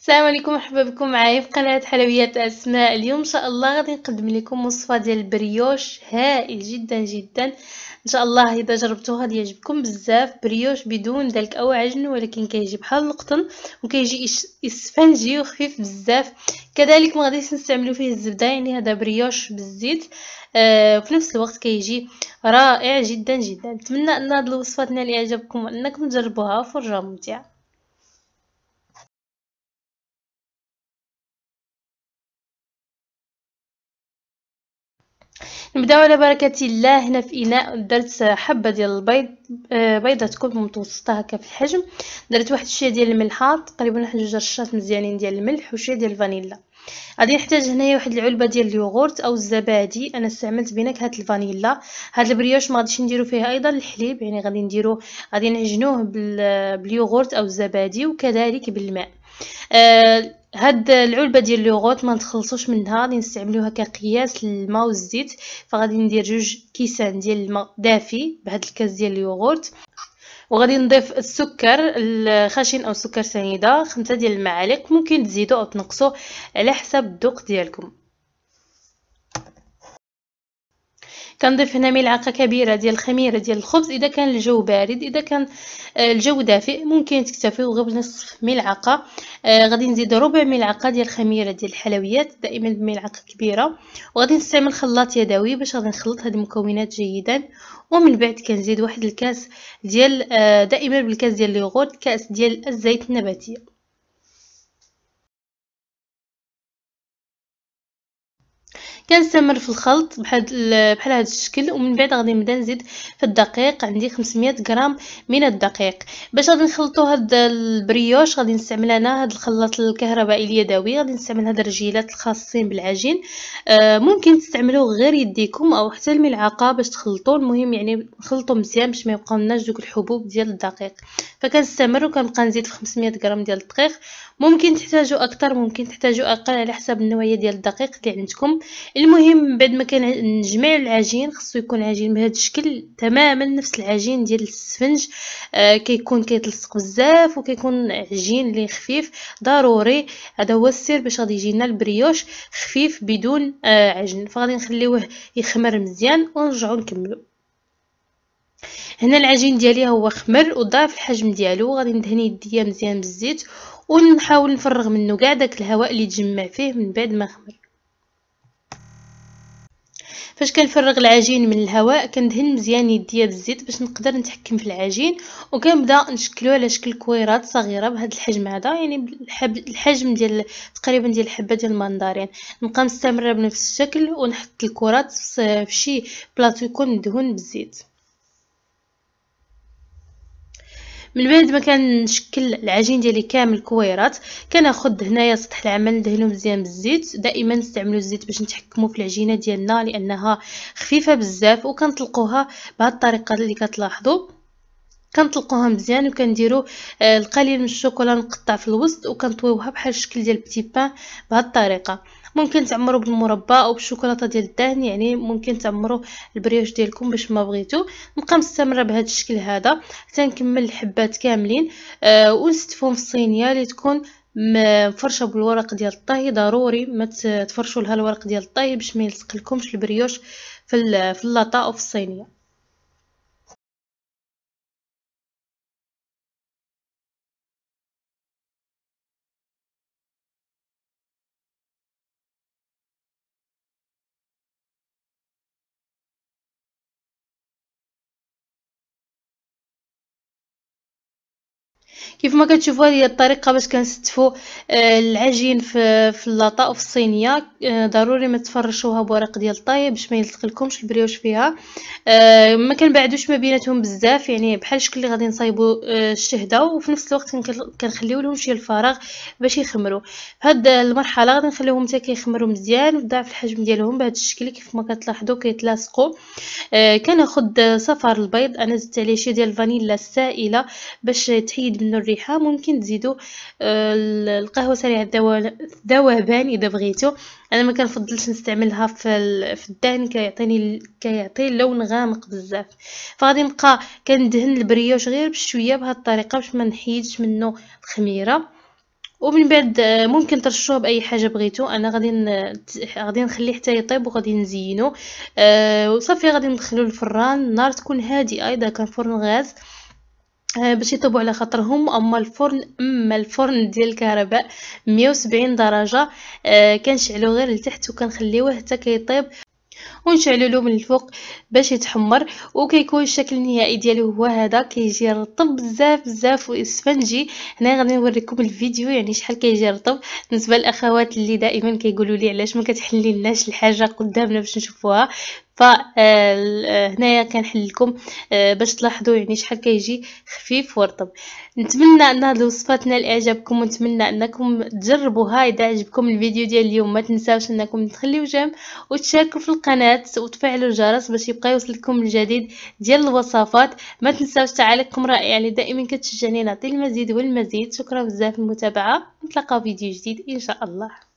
السلام عليكم مرحبا بكم معايا في قناه حلويات اسماء اليوم ان شاء الله غادي نقدم لكم وصفه ديال البريوش هائل جدا جدا ان شاء الله اذا جربتوه غادي يعجبكم بزاف بريوش بدون دلك او عجن ولكن كيجي بحال القطن وكيجي اسفنجي وخفيف بزاف كذلك ما غاديش نستعملو فيه الزبده يعني هذا بريوش بالزيت آه نفس الوقت كيجي رائع جدا جدا نتمنى ان هذه الوصفه تنال اعجابكم وانكم تجربوها فرجه ممتعه نبداو على بركه الله هنا في اناء درت حبه ديال البيض آه، بيضه تكون متوسطه هكا في الحجم درت واحد الشيه ديال الملحه تقريبا واحد جوج رشات مزيانين ديال الملح وشويه ديال الفانيلا غادي نحتاج هنايا واحد العلبه ديال اليوغورت او الزبادي انا استعملت بنكهه الفانيلا هاد البريوش ما غاديش نديرو فيه ايضا الحليب يعني غادي نديرو غادي نعجنوه باليوغورت او الزبادي وكذلك بالماء آه هاد العلبه ديال اليوغورت ما نتخلصوش منها غادي نستعملوها كقياس للماء والزيت فغادي ندير جوج كيسان ديال الماء دافي بهاد الكاس ديال اليوغورت وغادي نضيف السكر الخشن او السكر سنيده خمسة ديال المعالق ممكن تزيدو او تنقصو على حسب الذوق ديالكم كنضيف هنا ملعقه كبيره ديال الخميره ديال الخبز اذا كان الجو بارد اذا كان آه، الجو دافئ ممكن تكتفيو غير بنصف ملعقه آه غادي نزيد ربع ملعقه ديال الخميره ديال الحلويات دائما بملعقه كبيره وغادي نستعمل خلاط يدوي باش غادي نخلط هاد المكونات جيدا ومن بعد كنزيد واحد الكاس ديال آه دائما بالكاس ديال اليوغورت كاس ديال الزيت النباتيه كنستمر في الخلط بحال بحال هذا الشكل ومن بعد غادي نبدا نزيد في الدقيق عندي 500 غرام من الدقيق باش غادي نخلطوا هاد البريوش غادي نستعمل انا هاد الخلاط الكهربائي اليدوي غادي نستعمل هاد الرجيلات الخاصين بالعجين آه ممكن تستعملوه غير يديكم او حتى الملعقه باش تخلطوا المهم يعني نخلطوا مزيان باش ما يبقاو لناش دوك الحبوب ديال الدقيق فكنستمر وكنبقى نزيد في 500 غرام ديال الدقيق ممكن تحتاجوا اكثر ممكن تحتاجوا اقل على حسب النوعيه ديال الدقيق اللي عندكم المهم بعد ما كان نجمع العجين خصو يكون عجين بهذا الشكل تماما نفس العجين ديال السفنج آه كيكون كيتلصق بزاف وكيكون عجين اللي خفيف ضروري هذا هو السر باش غادي يجينا البريوش خفيف بدون آه عجن فغادي نخليوه يخمر مزيان ونرجعو نكملو هنا العجين ديالي هو خمر وضاف الحجم ديالو غادي ندهن يديا مزيان بالزيت ونحاول نفرغ منه كاع داك الهواء اللي تجمع فيه من بعد ما خمر فاش كنفرغ العجين من الهواء كندهن مزيان يديا بالزيت باش نقدر نتحكم في العجين وكنبدا نشكلو على شكل كويرات صغيره بهذا الحجم هذا يعني الحجم ديال تقريبا ديال الحبه ديال المندرين نبقى مستمره بنفس الشكل ونحط الكرات في شي بلاطو يكون مدهون بالزيت من بعد ما كنشكل العجين ديالي كامل كويرات كناخد هنايا سطح العمل ندهنو مزيان بالزيت دائما نستعملو الزيت باش نتحكمو في العجينه ديالنا لانها خفيفه بزاف وكنطلقوها بهاد الطريقه اللي كتلاحظوا كنطلقوها مزيان وكنديروا آه، القليل من الشوكولا مقطع في الوسط وكنطويوها بحال الشكل ديال بتي بان بهاد الطريقه ممكن تعمرو بالمربى او بالشوكولاته ديال الدهن يعني ممكن تعمرو البريوش ديالكم باش ما بغيتو نبقى مستمره بهذا الشكل هذا حتى نكمل الحبات كاملين أه ونستفهم في الصينيه اللي تكون مفرشه بالورق ديال الطهي ضروري ما تفرشوا لها الورق ديال الطهي باش ما يلصق لكمش البريوش في اللاطا او في الصينيه كيف ما كتشوفوا هذه الطريقه باش كنستفوا آه، العجين في في اللاطا وفي الصينيه آه، ضروري ما تفرشوها بورق ديال الطاي باش ما يلصق لكمش البريوش فيها آه، ما كنبعدوش ما بيناتهم بزاف يعني بحال الشكل اللي غادي نصايبوا الشهده وفي نفس الوقت كنخليو لهم شي الفراغ باش يخمروا هاد المرحله غادي نخليهم حتى كيخمروا مزيان وضعف الحجم ديالهم بهذا الشكل كيف ما كتلاحظوا كيتلاصقوا كناخذ صفار البيض انا زدت عليه شي ديال الفانيلا السائله باش تحيد منه الريحه ممكن تزيدوا آه، القهوه سريعه الذوبان اذا بغيتو انا ما كنفضلش نستعملها في في الدهن كيعطيني كيعطي لون غامق بزاف فغادي نبقى كندهن البريوش غير بشويه بهذه الطريقه باش ما نحيدش منه الخميره ومن بعد آه، ممكن ترشوه باي حاجه بغيتو انا غادي غادي نخليه حتى يطيب وغادي نزينو آه، وصافي غادي ندخلو الفران النار تكون هادئه اذا كان فرن غاز آه، باش يطيبوا على خاطرهم اما الفرن اما الفرن ديال الكهرباء 170 درجه آه كنشعلو غير لتحت وكنخليوه حتى كيطيب ونشعلو له من الفوق باش يتحمر وكيكون الشكل النهائي ديالو هو هذا كيجي رطب بزاف بزاف واسفنجي هنا غادي نوريكم الفيديو يعني شحال كيجي رطب بالنسبه للاخوات اللي دائما كيقولوا لي علاش ما كتحليناش الحاجه قدامنا باش نشوفوها فهنايا آه، آه، كنحل لكم آه، باش تلاحظوا يعني شحال كيجي خفيف ورطب نتمنى ان هذه الوصفه تنال اعجابكم ونتمنى انكم تجربوها اذا عجبكم الفيديو ديال اليوم ما تنساوش انكم تخليو جيم وتشاركوا في القناه وتفعلوا الجرس باش يبقى يوصلكم الجديد ديال الوصفات ما تنساوش تعليقكم رائع اللي دائما كتشجعني نعطي المزيد والمزيد شكرا بزاف للمتابعه نتلاقاو فيديو جديد ان شاء الله